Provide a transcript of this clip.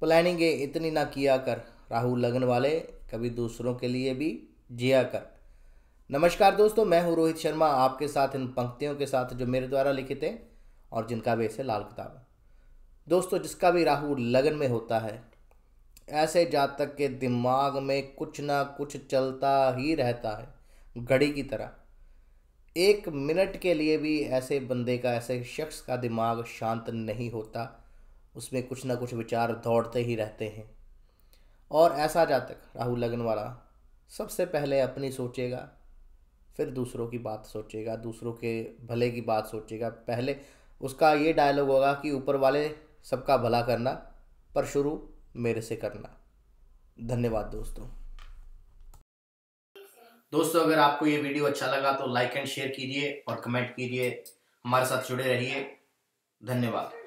planning इतनी ना किया कर राहु लगन वाले कभी दूसरों के लिए भी जिया कर नमस्कार दोस्तों मैं हूं रोहित शर्मा आपके साथ इन पंक्तियों के साथ जो मेरे द्वारा लिखित हैं और जिनका भी है लाल किताब दोस्तों जिसका भी राहु लगन में होता है ऐसे जातक के दिमाग में कुछ ना कुछ चलता ही रहता है घड़ी की तरह एक मिनट के लिए भी ऐसे बंदे का ऐसे शख्स का दिमाग शांत नहीं होता उसमें कुछ ना कुछ विचार दौड़ते ही रहते हैं और ऐसा जातक राहु लगन वाला सबसे पहले अपनी सोचेगा फिर दूसरों की बात सोचेगा दूसरों के भले की बात सोचेगा पहले उसका ये डायलॉग होगा कि ऊपर वाले सबका भला करना पर शुरू मेरे से करना धन्यवाद दोस्तों दोस्तों अगर आपको ये वीडियो अच्छा लगा तो लाइक एंड शेयर कीजिए और कमेंट कीजिए हमारे साथ जुड़े रहिए धन्यवाद